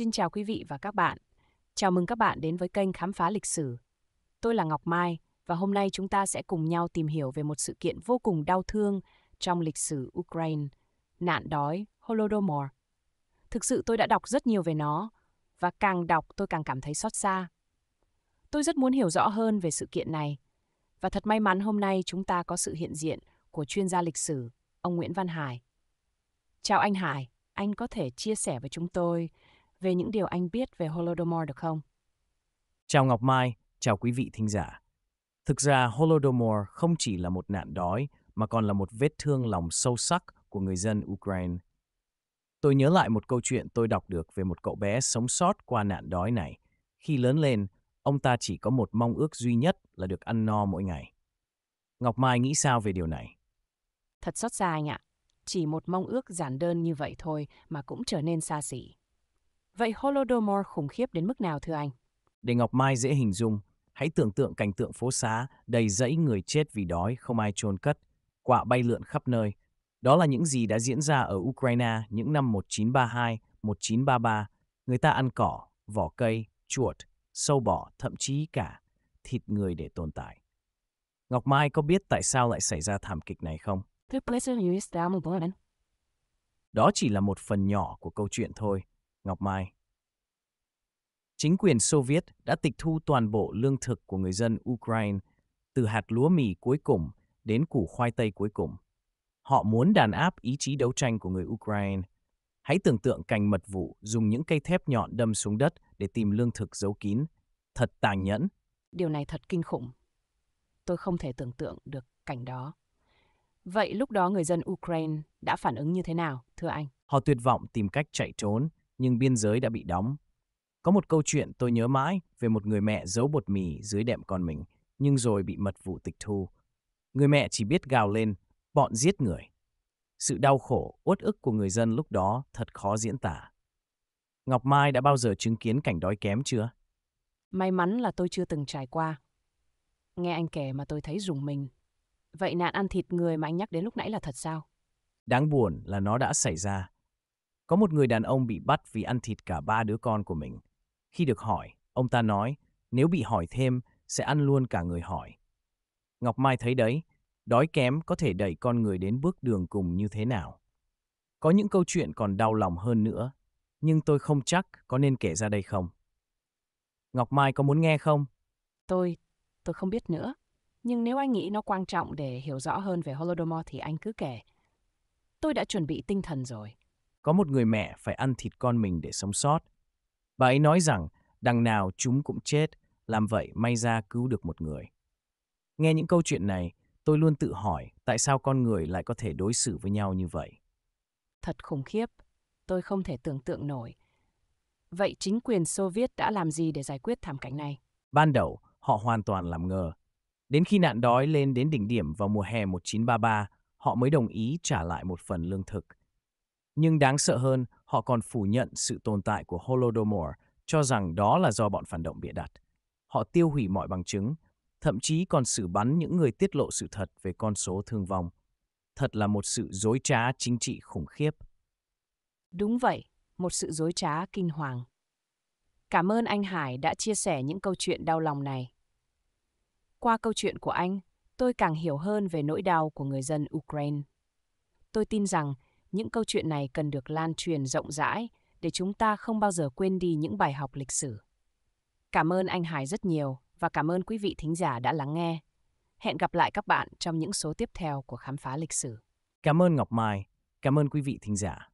Xin chào quý vị và các bạn. Chào mừng các bạn đến với kênh Khám phá lịch sử. Tôi là Ngọc Mai và hôm nay chúng ta sẽ cùng nhau tìm hiểu về một sự kiện vô cùng đau thương trong lịch sử Ukraine, nạn đói Holodomor. Thực sự tôi đã đọc rất nhiều về nó và càng đọc tôi càng cảm thấy xót xa. Tôi rất muốn hiểu rõ hơn về sự kiện này và thật may mắn hôm nay chúng ta có sự hiện diện của chuyên gia lịch sử, ông Nguyễn Văn Hải. Chào anh Hải, anh có thể chia sẻ với chúng tôi về những điều anh biết về Holodomor được không? Chào Ngọc Mai, chào quý vị thính giả. Thực ra Holodomor không chỉ là một nạn đói mà còn là một vết thương lòng sâu sắc của người dân Ukraine. Tôi nhớ lại một câu chuyện tôi đọc được về một cậu bé sống sót qua nạn đói này. Khi lớn lên, ông ta chỉ có một mong ước duy nhất là được ăn no mỗi ngày. Ngọc Mai nghĩ sao về điều này? Thật xót xa anh ạ. Chỉ một mong ước giản đơn như vậy thôi mà cũng trở nên xa xỉ. Vậy Holodomor khủng khiếp đến mức nào thưa anh? Để Ngọc Mai dễ hình dung, hãy tưởng tượng cảnh tượng phố xá đầy rẫy người chết vì đói không ai chôn cất, quạ bay lượn khắp nơi. Đó là những gì đã diễn ra ở Ukraine những năm 1932, 1933. Người ta ăn cỏ, vỏ cây, chuột, sâu bọ, thậm chí cả thịt người để tồn tại. Ngọc Mai có biết tại sao lại xảy ra thảm kịch này không? Đó chỉ là một phần nhỏ của câu chuyện thôi. Ngọc Mai. Chính quyền Xô Viết đã tịch thu toàn bộ lương thực của người dân Ukraine, từ hạt lúa mì cuối cùng đến củ khoai tây cuối cùng. Họ muốn đàn áp ý chí đấu tranh của người Ukraine. Hãy tưởng tượng cành mật vụ dùng những cây thép nhọn đâm xuống đất để tìm lương thực giấu kín. Thật tàn nhẫn. Điều này thật kinh khủng. Tôi không thể tưởng tượng được cảnh đó. Vậy lúc đó người dân Ukraine đã phản ứng như thế nào, thưa anh? Họ tuyệt vọng tìm cách chạy trốn, nhưng biên giới đã bị đóng. Có một câu chuyện tôi nhớ mãi về một người mẹ giấu bột mì dưới đệm con mình, nhưng rồi bị mật vụ tịch thu. Người mẹ chỉ biết gào lên, bọn giết người. Sự đau khổ, uất ức của người dân lúc đó thật khó diễn tả. Ngọc Mai đã bao giờ chứng kiến cảnh đói kém chưa? May mắn là tôi chưa từng trải qua. Nghe anh kể mà tôi thấy rùng mình. Vậy nạn ăn thịt người mà anh nhắc đến lúc nãy là thật sao? Đáng buồn là nó đã xảy ra có một người đàn ông bị bắt vì ăn thịt cả ba đứa con của mình. Khi được hỏi, ông ta nói, nếu bị hỏi thêm, sẽ ăn luôn cả người hỏi. Ngọc Mai thấy đấy, đói kém có thể đẩy con người đến bước đường cùng như thế nào. Có những câu chuyện còn đau lòng hơn nữa, nhưng tôi không chắc có nên kể ra đây không. Ngọc Mai có muốn nghe không? Tôi, tôi không biết nữa. Nhưng nếu anh nghĩ nó quan trọng để hiểu rõ hơn về Holodomor thì anh cứ kể. Tôi đã chuẩn bị tinh thần rồi có một người mẹ phải ăn thịt con mình để sống sót. Bà ấy nói rằng, đằng nào chúng cũng chết, làm vậy may ra cứu được một người. Nghe những câu chuyện này, tôi luôn tự hỏi tại sao con người lại có thể đối xử với nhau như vậy. Thật khủng khiếp, tôi không thể tưởng tượng nổi. Vậy chính quyền Xô Viết đã làm gì để giải quyết thảm cảnh này? Ban đầu, họ hoàn toàn làm ngờ. Đến khi nạn đói lên đến đỉnh điểm vào mùa hè 1933, họ mới đồng ý trả lại một phần lương thực. Nhưng đáng sợ hơn, họ còn phủ nhận sự tồn tại của Holodomor, cho rằng đó là do bọn phản động bịa đặt. Họ tiêu hủy mọi bằng chứng, thậm chí còn xử bắn những người tiết lộ sự thật về con số thương vong. Thật là một sự dối trá chính trị khủng khiếp. Đúng vậy, một sự dối trá kinh hoàng. Cảm ơn anh Hải đã chia sẻ những câu chuyện đau lòng này. Qua câu chuyện của anh, tôi càng hiểu hơn về nỗi đau của người dân Ukraine. Tôi tin rằng những câu chuyện này cần được lan truyền rộng rãi để chúng ta không bao giờ quên đi những bài học lịch sử. Cảm ơn anh Hải rất nhiều và cảm ơn quý vị thính giả đã lắng nghe. Hẹn gặp lại các bạn trong những số tiếp theo của Khám phá lịch sử. Cảm ơn Ngọc Mai, cảm ơn quý vị thính giả.